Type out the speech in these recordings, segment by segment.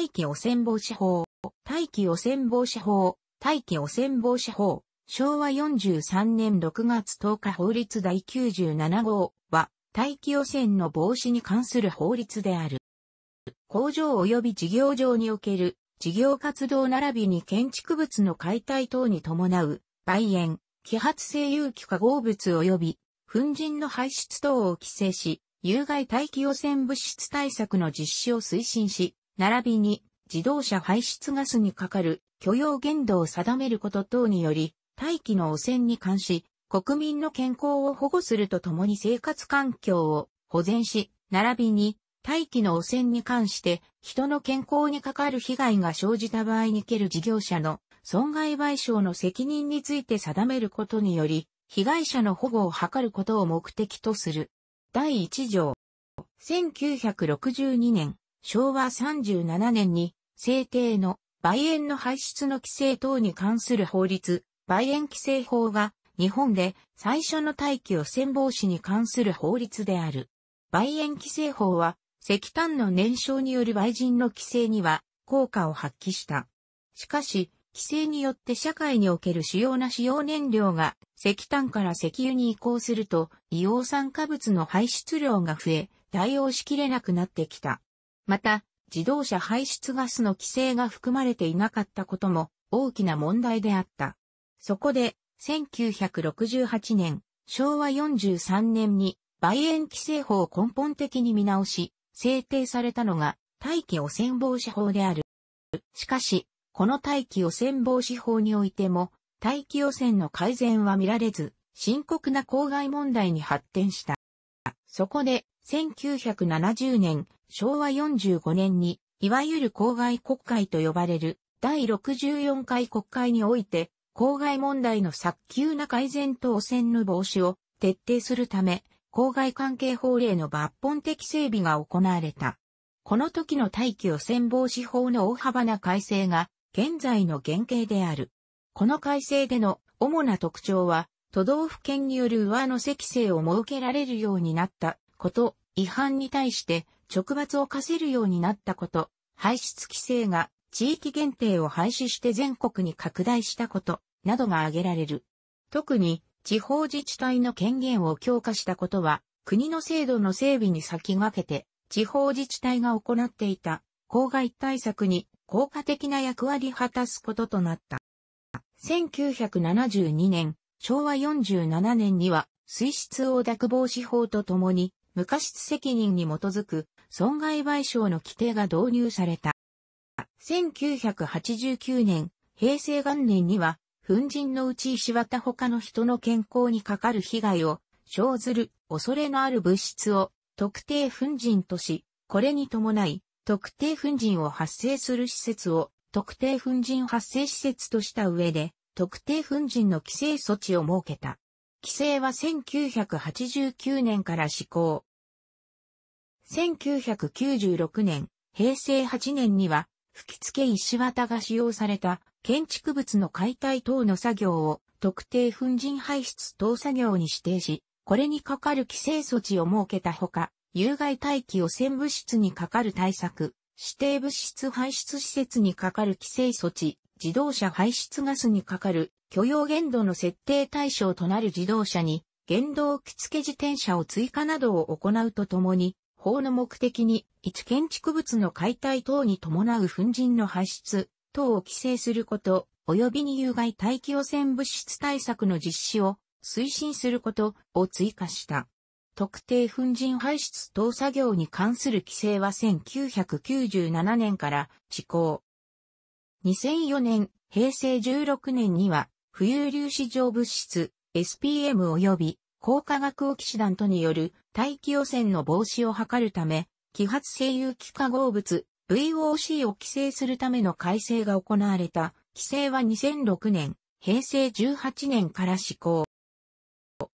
大気汚染防止法、大気汚染防止法、大気汚染防止法、昭和43年6月10日法律第97号は、大気汚染の防止に関する法律である。工場及び事業場における事業活動並びに建築物の解体等に伴う、売園、揮発性有機化合物及び粉塵の排出等を規制し、有害大気汚染物質対策の実施を推進し、並びに自動車排出ガスにかかる許容限度を定めること等により、大気の汚染に関し、国民の健康を保護するとともに生活環境を保全し、並びに大気の汚染に関して人の健康にかかる被害が生じた場合にける事業者の損害賠償の責任について定めることにより、被害者の保護を図ることを目的とする。第1条。1962年、昭和37年に制定の梅園の排出の規制等に関する法律、梅園規制法が日本で最初の大気汚染防止に関する法律である。梅園規制法は石炭の燃焼による売人の規制には効果を発揮した。しかし、規制によって社会における主要な使用燃料が石炭から石油に移行すると、硫黄酸化物の排出量が増え、対応しきれなくなってきた。また、自動車排出ガスの規制が含まれていなかったことも大きな問題であった。そこで、1968年、昭和43年に、梅園規制法を根本的に見直し、制定されたのが、大気汚染防止法である。しかし、この大気汚染防止法においても、大気汚染の改善は見られず、深刻な公害問題に発展した。そこで、1970年、昭和45年に、いわゆる公害国会と呼ばれる第64回国会において、公害問題の早急な改善と汚染の防止を徹底するため、公害関係法令の抜本的整備が行われた。この時の大気汚染防止法の大幅な改正が現在の原型である。この改正での主な特徴は、都道府県による上乗せ規制を設けられるようになったこと、違反に対して直罰を課せるようになったこと、排出規制が地域限定を廃止して全国に拡大したこと、などが挙げられる。特に、地方自治体の権限を強化したことは、国の制度の整備に先駆けて、地方自治体が行っていた、公害対策に効果的な役割果たすこととなった。1972年、昭和47年には、水質汚濁防止法とともに、無過失責任に基づく損害賠償の規定が導入された。1989年、平成元年には、粉塵のうち石綿他の人の健康にかかる被害を生ずる恐れのある物質を特定粉塵とし、これに伴い特定粉塵を発生する施設を特定粉塵発生施設とした上で特定粉塵の規制措置を設けた。規制は1989年から施行。1996年、平成8年には、吹き付け石綿が使用された建築物の解体等の作業を特定粉塵排出等作業に指定し、これにかかる規制措置を設けたほか、有害大気汚染物質にかかる対策、指定物質排出施設にかかる規制措置、自動車排出ガスにかかる許容限度の設定対象となる自動車に、原動機付け自転車を追加などを行うとともに、法の目的に、一建築物の解体等に伴う粉塵の発出等を規制すること、及びに有害大気汚染物質対策の実施を推進することを追加した。特定粉塵排出等作業に関する規制は1997年から施行。2004年、平成16年には、浮遊粒子状物質、SPM 及び光化学オキシダントによる大気汚染の防止を図るため、揮発性有機化合物 VOC を規制するための改正が行われた。規制は2006年、平成18年から施行。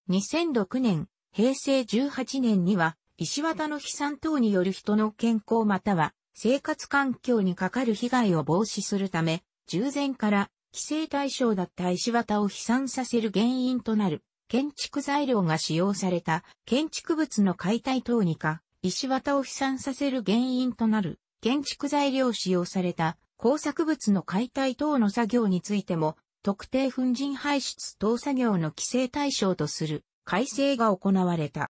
2006年、平成18年には、石綿の飛散等による人の健康または生活環境にかかる被害を防止するため、従前から規制対象だった石綿を飛散させる原因となる建築材料が使用された建築物の解体等にか、石綿を飛散させる原因となる建築材料使用された工作物の解体等の作業についても、特定粉塵排出等作業の規制対象とする改正が行われた。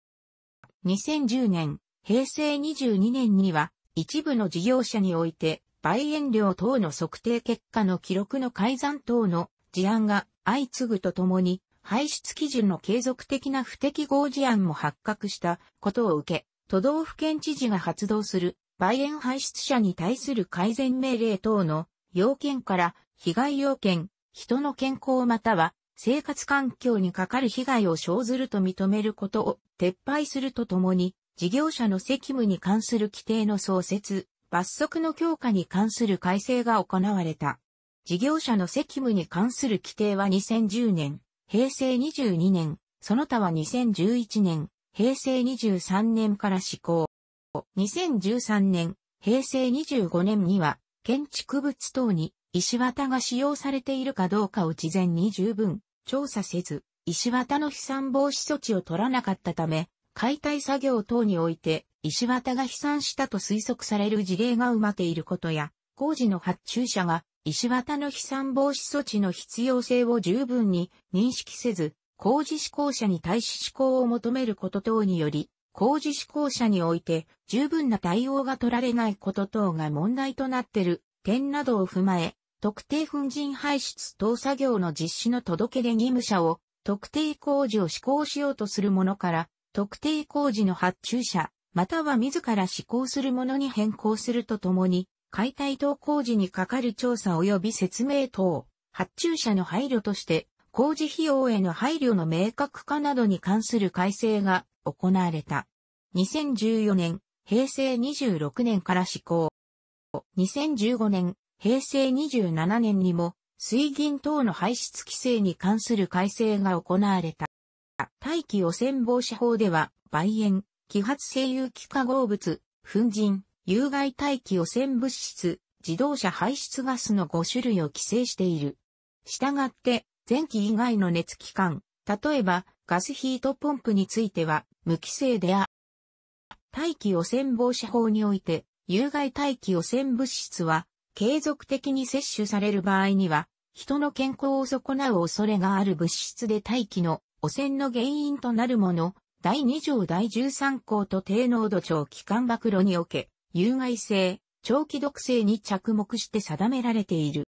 2010年、平成22年には、一部の事業者において、売円量等の測定結果の記録の改ざん等の事案が相次ぐとともに、排出基準の継続的な不適合事案も発覚したことを受け、都道府県知事が発動する売園排出者に対する改善命令等の要件から被害要件、人の健康または生活環境にかかる被害を生ずると認めることを撤廃するとともに、事業者の責務に関する規定の創設、罰則の強化に関する改正が行われた。事業者の責務に関する規定は2010年平成22年、その他は2011年、平成23年から施行。2013年、平成25年には、建築物等に石綿が使用されているかどうかを事前に十分調査せず、石綿の飛散防止措置を取らなかったため、解体作業等において石綿が飛散したと推測される事例が埋まっていることや、工事の発注者が石綿の飛散防止措置の必要性を十分に認識せず、工事施工者に対し施行を求めること等により、工事施行者において十分な対応が取られないこと等が問題となっている点などを踏まえ、特定粉塵排出等作業の実施の届け出義務者を特定工事を施行しようとする者から、特定工事の発注者、または自ら施行する者に変更するとともに、解体等工事にかかる調査及び説明等、発注者の配慮として、工事費用への配慮の明確化などに関する改正が行われた。2014年、平成26年から施行。2015年、平成27年にも、水銀等の排出規制に関する改正が行われた。大気汚染防止法では、梅園、揮発性有機化合物、粉塵、有害大気汚染物質、自動車排出ガスの5種類を規制している。したがって、前期以外の熱機関、例えばガスヒートポンプについては無規制であ大気汚染防止法において、有害大気汚染物質は、継続的に摂取される場合には、人の健康を損なう恐れがある物質で大気の汚染の原因となるもの、第2条第13項と低濃度超気管暴露におけ、有害性、長期毒性に着目して定められている。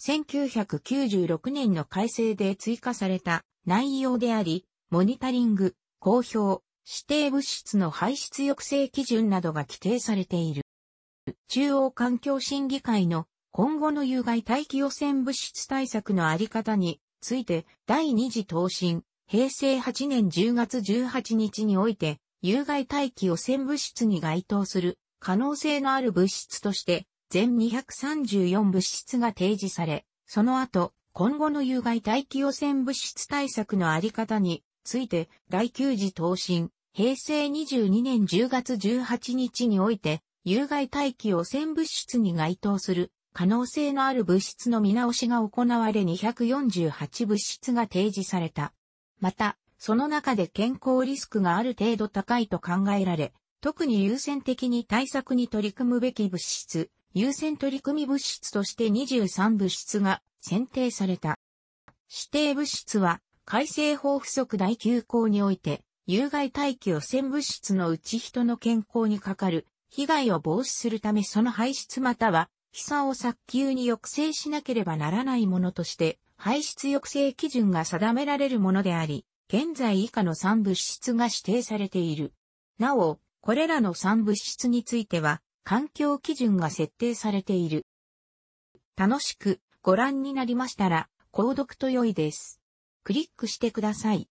1996年の改正で追加された内容であり、モニタリング、公表、指定物質の排出抑制基準などが規定されている。中央環境審議会の今後の有害大気汚染物質対策のあり方について第2次答申、平成8年10月18日において有害大気汚染物質に該当する可能性のある物質として全234物質が提示され、その後、今後の有害大気汚染物質対策のあり方について第9次答申、平成22年10月18日において、有害大気汚染物質に該当する可能性のある物質の見直しが行われ248物質が提示された。また、その中で健康リスクがある程度高いと考えられ、特に優先的に対策に取り組むべき物質、優先取り組み物質として23物質が選定された。指定物質は、改正法不足第9項において、有害大気汚染物質のうち人の健康にかかる被害を防止するためその排出または飛散を早急に抑制しなければならないものとして排出抑制基準が定められるものであり、現在以下の3物質が指定されている。なお、これらの産物質については、環境基準が設定されている。楽しくご覧になりましたら、購読と良いです。クリックしてください。